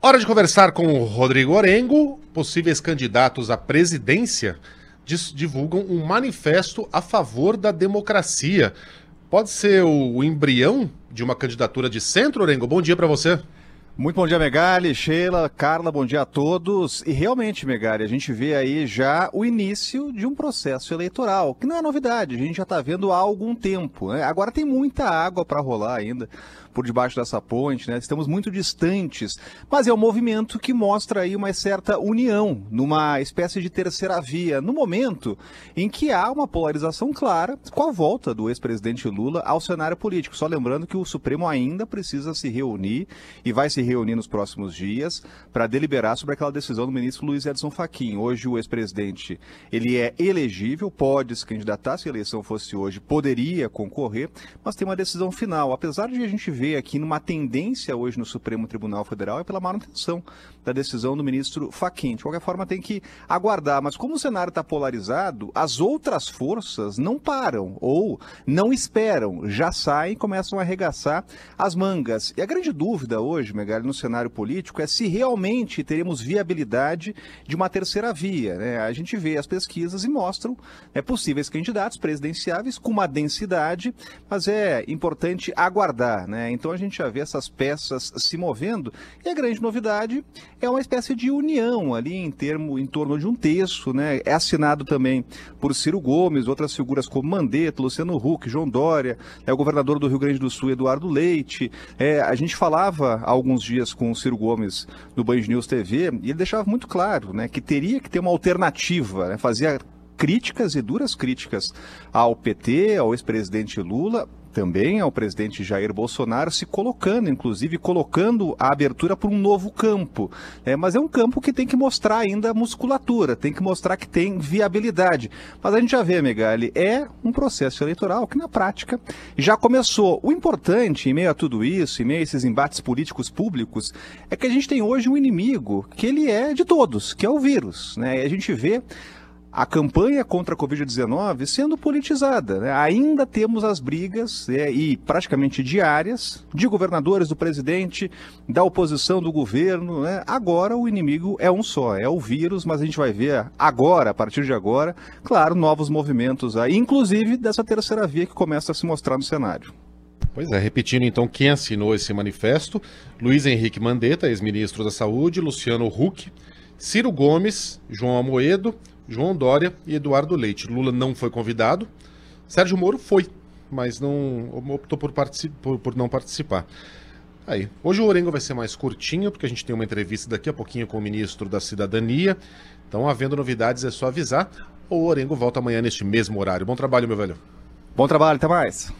Hora de conversar com o Rodrigo Orengo. Possíveis candidatos à presidência divulgam um manifesto a favor da democracia. Pode ser o embrião de uma candidatura de centro, Orengo? Bom dia para você. Muito bom dia, Megali, Sheila, Carla, bom dia a todos. E realmente, Megali, a gente vê aí já o início de um processo eleitoral, que não é novidade, a gente já está vendo há algum tempo. Né? Agora tem muita água para rolar ainda por debaixo dessa ponte, né? estamos muito distantes, mas é um movimento que mostra aí uma certa união, numa espécie de terceira via, no momento em que há uma polarização clara com a volta do ex-presidente Lula ao cenário político. Só lembrando que o Supremo ainda precisa se reunir e vai se reunir nos próximos dias para deliberar sobre aquela decisão do ministro Luiz Edson Fachin. Hoje o ex-presidente, ele é elegível, pode se candidatar, se a eleição fosse hoje, poderia concorrer, mas tem uma decisão final. Apesar de a gente ver aqui numa tendência hoje no Supremo Tribunal Federal é pela manutenção da decisão do ministro Fachin. De qualquer forma, tem que aguardar, mas como o cenário está polarizado, as outras forças não param ou não esperam, já saem, começam a arregaçar as mangas. E a grande dúvida hoje, Mega, Carvalho, no cenário político é se realmente teremos viabilidade de uma terceira via. Né? A gente vê as pesquisas e mostram é, possíveis candidatos presidenciáveis com uma densidade, mas é importante aguardar. Né? Então a gente já vê essas peças se movendo e a grande novidade é uma espécie de união ali em, termo, em torno de um texto. Né? É assinado também por Ciro Gomes, outras figuras como Mandetta, Luciano Huck, João Dória, é, o governador do Rio Grande do Sul, Eduardo Leite. É, a gente falava há alguns dias com o Ciro Gomes no Band News TV, e ele deixava muito claro né, que teria que ter uma alternativa, né, fazia críticas e duras críticas ao PT, ao ex-presidente Lula, também ao presidente Jair Bolsonaro, se colocando, inclusive colocando a abertura para um novo campo. É, mas é um campo que tem que mostrar ainda musculatura, tem que mostrar que tem viabilidade. Mas a gente já vê, Megali, é um processo eleitoral que na prática já começou. O importante, em meio a tudo isso, em meio a esses embates políticos públicos, é que a gente tem hoje um inimigo que ele é de todos, que é o vírus. Né? E a gente vê a campanha contra a Covid-19 sendo politizada. Né? Ainda temos as brigas, é, e praticamente diárias, de governadores, do presidente, da oposição, do governo. Né? Agora o inimigo é um só, é o vírus, mas a gente vai ver agora, a partir de agora, claro, novos movimentos aí, inclusive dessa terceira via que começa a se mostrar no cenário. Pois é, repetindo então quem assinou esse manifesto: Luiz Henrique Mandetta, ex-ministro da Saúde, Luciano Huck, Ciro Gomes, João Amoedo, João Dória e Eduardo Leite. Lula não foi convidado. Sérgio Moro foi, mas não optou por, por, por não participar. Aí, hoje o Orengo vai ser mais curtinho, porque a gente tem uma entrevista daqui a pouquinho com o ministro da Cidadania. Então, havendo novidades, é só avisar. O Orengo volta amanhã neste mesmo horário. Bom trabalho, meu velho. Bom trabalho, até mais.